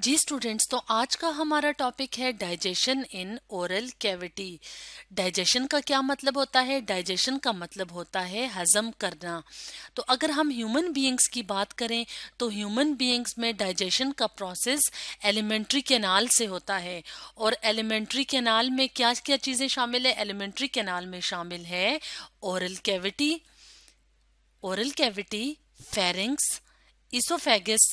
जी students तो आज का हमारा टॉपिक है digestion in oral cavity digestion का क्या मतलब होता है डाइजेशन का मतलब होता है हजम करना तो अगर हम ह्यूमन बीइंग्स की बात करें तो ह्यूमन बीइंग्स में डाइजेशन का प्रोसेस एलिमेंट्री कैनाल से होता है और एलिमेंट्री कैनाल में क्या क्या चीज़ें शामिल है एलिमेंट्री कैनाल में शामिल है oral cavity oral cavity pharynx oesophagus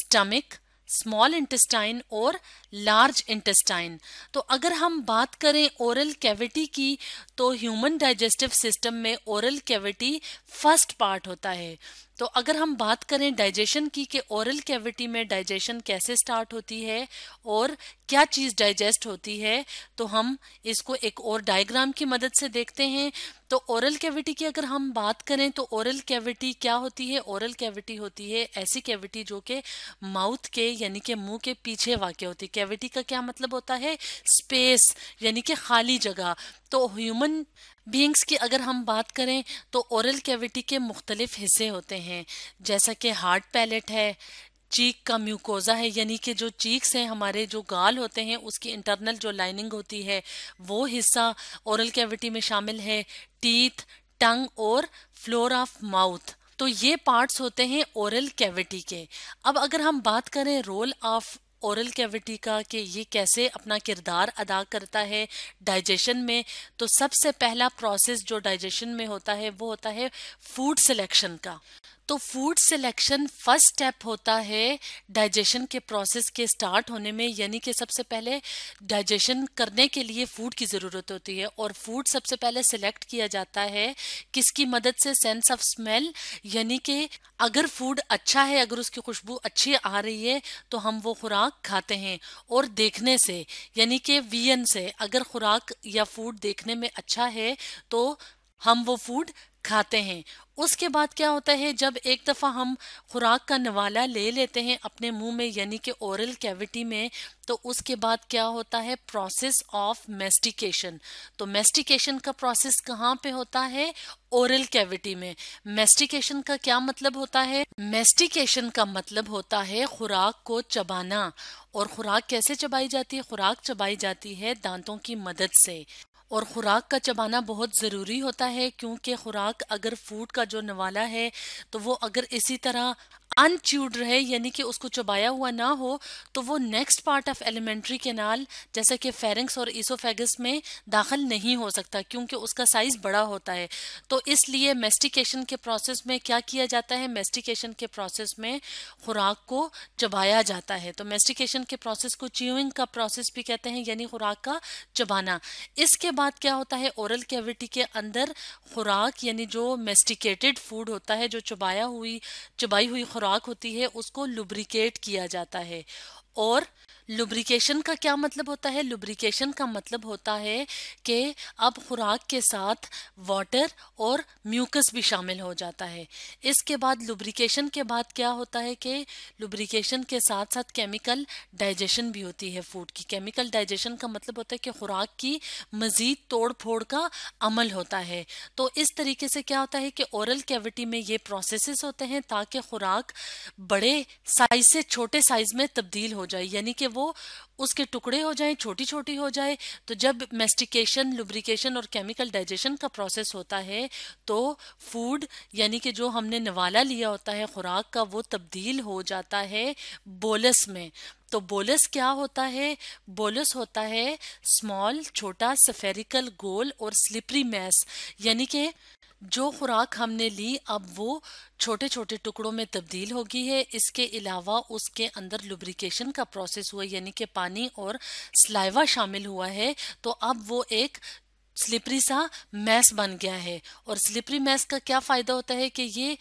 stomach small intestine और लार्ज इंटेस्टाइन तो अगर हम बात करें ओरल कैविटी की तो ह्यूमन डाइजेस्टिव सिस्टम में ओरल कैविटी फर्स्ट पार्ट होता है तो अगर हम बात करें डाइजेशन की कि ओरल कैविटी में डाइजेशन कैसे स्टार्ट होती है और क्या चीज़ डाइजेस्ट होती है तो हम इसको एक और डायग्राम की मदद से देखते हैं तो ओरल कैविटी की अगर हम बात करें तो ओरल कैविटी क्या होती है ओरल कैविटी होती है ऐसी कैविटी जो कि माउथ के यानी कि मुंह के पीछे वाक़ होती है कैविटी का क्या मतलब होता है स्पेस यानी कि खाली जगह तो ह्यूमन बींग्स की अगर हम बात करें तो औरल कैविटी के मुख्तलिफ हिस्से होते हैं जैसा कि हार्ट पैलेट है चीक का म्यूकोजा है यानी कि जो चीक्स हैं हमारे जो गाल होते हैं उसकी इंटरनल जो लाइनिंग होती है वो हिस्सा औरल कैविटी में शामिल है टीथ टंग और फ्लोर ऑफ माउथ तो ये पार्ट्स होते हैं ओरल कैविटी के अब अगर हम बात करें रोल ऑफ औरल कैविटी का कि ये कैसे अपना किरदार अदा करता है डाइजेशन में तो सबसे पहला प्रोसेस जो डाइजेशन में होता है वो होता है फूड सिलेक्शन का तो फूड सिलेक्शन फर्स्ट स्टेप होता है डाइजेशन के प्रोसेस के स्टार्ट होने में यानी कि सबसे पहले डाइजेशन करने के लिए फूड की ज़रूरत होती है और फूड सबसे पहले सिलेक्ट किया जाता है किसकी मदद से सेंस ऑफ स्मेल यानी कि अगर फूड अच्छा है अगर उसकी खुशबू अच्छी आ रही है तो हम वो खुराक खाते हैं और देखने से यानी कि वीएन से अगर खुराक या फूड देखने में अच्छा है तो हम वो फूड खाते हैं उसके बाद क्या होता है जब एक दफ़ा हम खुराक का नवाला ले लेते हैं अपने मुंह में यानी कि ओरल कैविटी में तो उसके बाद क्या होता है प्रोसेस ऑफ मेस्टिकेशन तो मेस्टिकेशन का प्रोसेस कहाँ पे होता है ओरल कैविटी में मेस्टिकेशन का क्या मतलब होता है मेस्टिकेशन का मतलब होता है खुराक को चबाना और खुराक कैसे चबाई जाती है खुराक चबाई जाती है दांतों की मदद से और ख़ुराक का चबाना बहुत ज़रूरी होता है क्योंकि ख़ुराक अगर फूड का जो नवाला है तो वो अगर इसी तरह अनच्यूड रहे यानी कि उसको चबाया हुआ ना हो तो वो next part of alimentary canal जैसे कि फेरिंग्स और ईसोफेगस में दाखिल नहीं हो सकता क्योंकि उसका साइज बड़ा होता है तो इसलिए मेस्टिकेशन के प्रोसेस में क्या किया जाता है मेस्टिकेशन के प्रोसेस में खुराक को चबाया जाता है तो मेस्टिकेशन के प्रोसेस को च्यूइंग का प्रोसेस भी कहते हैं यानी खुराक का चबाना इसके बाद क्या होता है ओरल कैविटी के अंदर खुराक यानी जो मेस्टिकेटेड फूड होता है जो चबाया हुई चबाई हुई खुराक खुराक होती है उसको लुब्रिकेट किया जाता है और लुब्रिकेशन का क्या मतलब होता है लुब्रिकेशन का मतलब होता है कि अब खुराक के साथ वाटर और म्यूकस भी शामिल हो जाता है इसके बाद लुब्रिकेशन के बाद क्या होता है कि लुब्रिकेशन के साथ साथ केमिकल डाइजेशन भी होती है फूड की केमिकल डाइजेशन का मतलब होता है कि खुराक की मज़ीद तोड़ फोड़ का अमल होता है तो इस तरीके से क्या होता है कि औरल कैविटी में ये प्रोसेस होते हैं ताकि खुराक बड़े साइज से छोटे साइज में तब्दील हो जाए यानी कि वो उसके टुकड़े हो जाएं छोटी छोटी हो जाए तो जब मेस्टिकेशन लुब्रिकेशन और केमिकल डाइजेशन का प्रोसेस होता है तो फूड यानी कि जो हमने नवाला लिया होता है खुराक का वो तब्दील हो जाता है बोलस में तो बोलस क्या होता है बोलस होता है स्मॉल छोटा सफेरिकल गोल और स्लिपरी मैस यानी कि जो खुराक हमने ली अब वो छोटे छोटे टुकड़ों में तब्दील हो गई है इसके अलावा उसके अंदर लुब्रिकेशन का प्रोसेस हुआ यानी कि पानी और स्लाइवा शामिल हुआ है तो अब वो एक स्लिपरी सा मैस बन गया है और स्लिपरी मैस का क्या फ़ायदा होता है कि ये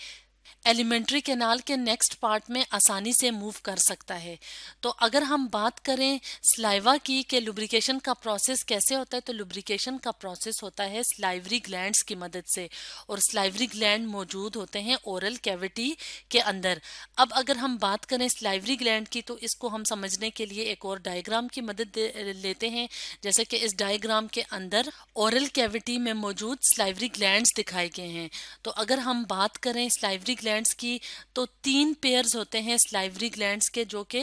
एलिमेंट्री कैनाल के नेक्स्ट पार्ट में आसानी से मूव कर सकता है तो अगर हम बात करें स्लाइवा की कि लुब्रिकेशन का प्रोसेस कैसे होता है तो लुब्रिकेशन का प्रोसेस होता है स्लाइवरी ग्लैंड्स की मदद से और स्लाइवरी ग्लैंड मौजूद होते हैं ओरल कैविटी के अंदर अब अगर हम बात करें स्लाइवरी ग्लैंड की तो इसको हम समझने के लिए एक और डायग्राम की मदद लेते हैं जैसे कि इस डायग्राम के अंदर ओरल कैविटी में मौजूद स्लाइवरी ग्लैंड दिखाए गए हैं तो अगर हम बात करें स्लाइवरी ग्लैंड ग्लैंड्स की तो तीन पेयर्स होते हैं स्लाइवरी ग्लैंड्स के जो कि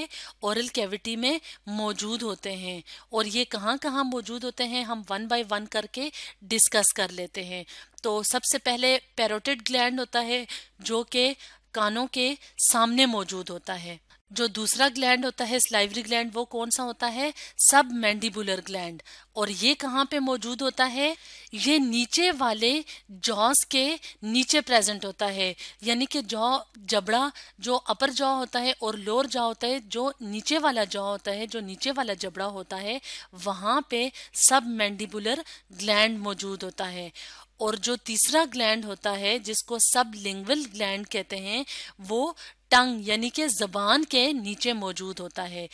ओरल कैविटी में मौजूद होते हैं और ये कहाँ कहाँ मौजूद होते हैं हम वन बाय वन करके डिस्कस कर लेते हैं तो सबसे पहले पेरोटेड ग्लैंड होता है जो कि कानों के सामने मौजूद होता है जो दूसरा ग्लैंड होता है स्लाइवरी ग्लैंड वो कौन सा होता है सब मैंडिबुलर ग्लैंड और ये कहाँ पे मौजूद होता है ये नीचे वाले जॉस के नीचे प्रेजेंट होता है यानी कि जॉ जबड़ा जो अपर जॉ होता है और लोअर जॉ होता है जो नीचे वाला जॉ होता है जो नीचे वाला जबड़ा होता है वहाँ पे सब मैंडिबुलर ग्लैंड मौजूद होता है और जो तीसरा ग्लैंड होता है जिसको सब लिंगल ग्लैंड कहते हैं वो टंग यानी कि जबान के नीचे मौजूद होता है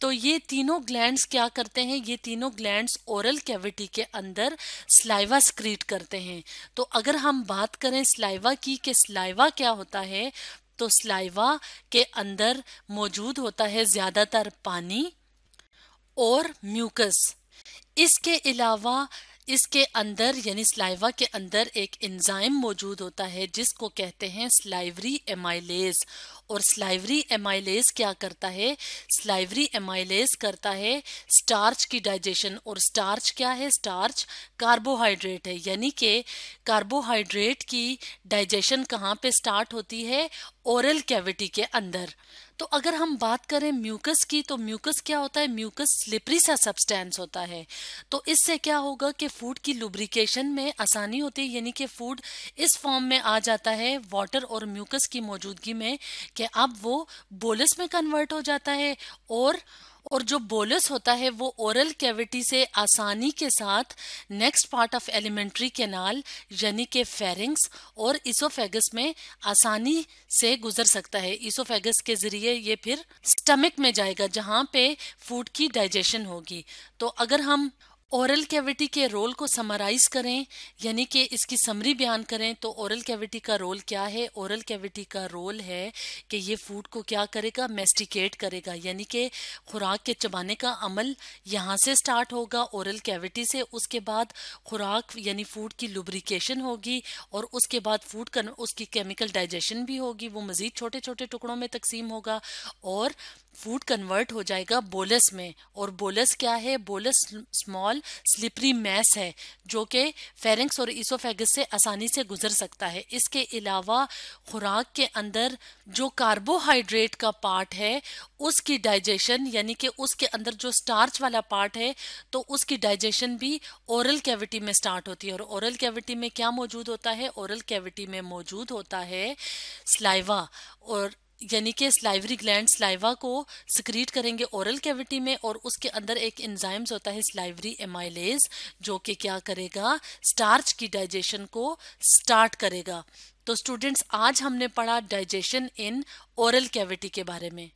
तो ये तीनों ग्लैंड्स क्या करते हैं ये तीनों ग्लैंड्स ओरल कैविटी के अंदर स्लाइवा स्क्रीट करते हैं तो अगर हम बात करें स्लाइवा की कि स्लाइवा क्या होता है तो स्लाइवा के अंदर मौजूद होता है ज़्यादातर पानी और म्यूकस इसके अलावा इसके अंदर यानी स्लाइवा के अंदर एक एंजाइम मौजूद होता है जिसको कहते हैं स्लाइवरी एमाइलेज और स्लाइवरी एमाइलेज क्या करता है स्लाइवरी एमाइलेज करता है स्टार्च की डाइजेशन और स्टार्च क्या है स्टार्च कार्बोहाइड्रेट है यानी कि कार्बोहाइड्रेट की डाइजेशन कहाँ पे स्टार्ट होती है ओरल कैविटी के अंदर तो अगर हम बात करें म्यूकस की तो म्यूकस क्या होता है म्यूकस स्लिपरी सा सब्सटेंस होता है तो इससे क्या होगा कि फूड की लुब्रिकेशन में आसानी होती है यानी कि फूड इस फॉर्म में आ जाता है वाटर और म्यूकस की मौजूदगी में कि अब वो बोलस में कन्वर्ट हो जाता है और और जो बोलस होता है वो ओरल कैविटी से आसानी के साथ next part of alimentary canal यानी के फेरिंग्स और इसोफेगस में आसानी से गुजर सकता है इसोफेगस के जरिए ये फिर स्टमक में जाएगा जहाँ पे फूड की डाइजेशन होगी तो अगर हम ओरल कैविटी के रोल को समराइज करें यानी कि इसकी समरी बयान करें तो ओरल कैविटी का रोल क्या है ओरल कैविटी का रोल है कि ये फूड को क्या करेगा मेस्टिकेट करेगा यानी कि खुराक के चबाने का अमल यहाँ से स्टार्ट होगा ओरल कैविटी से उसके बाद खुराक यानी फूड की लुब्रिकेशन होगी और उसके बाद फूड कर, उसकी केमिकल डाइजेशन भी होगी वो मज़ीद छोटे छोटे टुकड़ों में तकसीम होगा और फूड कन्वर्ट हो जाएगा बोलस में और बोलस क्या है बोलस स्मॉल स्लिपरी मैस है जो कि फेरिंग्स और इसोफेगस से आसानी से गुजर सकता है इसके अलावा खुराक के अंदर जो कार्बोहाइड्रेट का पार्ट है उसकी डाइजेशन यानी कि उसके अंदर जो स्टार्च वाला पार्ट है तो उसकी डाइजेशन भी ओरल कैविटी में स्टार्ट होती है और ओरल कैविटी में क्या मौजूद होता है ओरल कैविटी में मौजूद होता है स्लाइवा और यानी कि स्लाइवरी ग्लैंड स्लाइवा को सिक्रीट करेंगे ओरल कैविटी में और उसके अंदर एक एंजाइम्स होता है स्लाइवरी एमाइलेज जो कि क्या करेगा स्टार्च की डाइजेशन को स्टार्ट करेगा तो स्टूडेंट्स आज हमने पढ़ा डाइजेशन इन ओरल कैविटी के बारे में